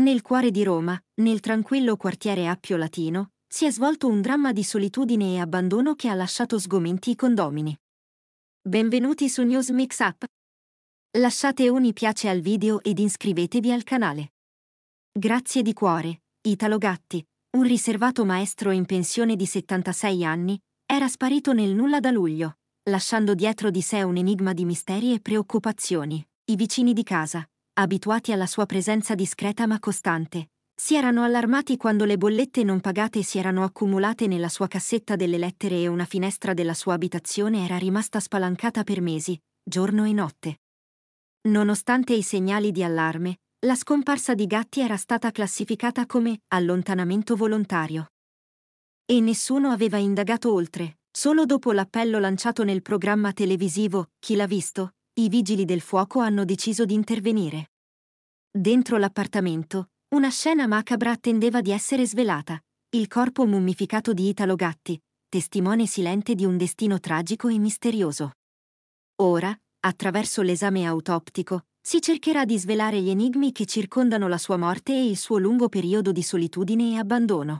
Nel cuore di Roma, nel tranquillo quartiere Appio Latino, si è svolto un dramma di solitudine e abbandono che ha lasciato sgomenti i condomini. Benvenuti su News Mix Up. Lasciate un mi piace al video ed iscrivetevi al canale. Grazie di cuore, Italo Gatti, un riservato maestro in pensione di 76 anni, era sparito nel nulla da luglio, lasciando dietro di sé un enigma di misteri e preoccupazioni, i vicini di casa, abituati alla sua presenza discreta ma costante. Si erano allarmati quando le bollette non pagate si erano accumulate nella sua cassetta delle lettere e una finestra della sua abitazione era rimasta spalancata per mesi, giorno e notte. Nonostante i segnali di allarme, la scomparsa di Gatti era stata classificata come allontanamento volontario. E nessuno aveva indagato oltre, solo dopo l'appello lanciato nel programma televisivo Chi l'ha visto, i vigili del fuoco hanno deciso di intervenire. Dentro l'appartamento, una scena macabra attendeva di essere svelata, il corpo mummificato di Italo Gatti, testimone silente di un destino tragico e misterioso. Ora, attraverso l'esame autoptico, si cercherà di svelare gli enigmi che circondano la sua morte e il suo lungo periodo di solitudine e abbandono.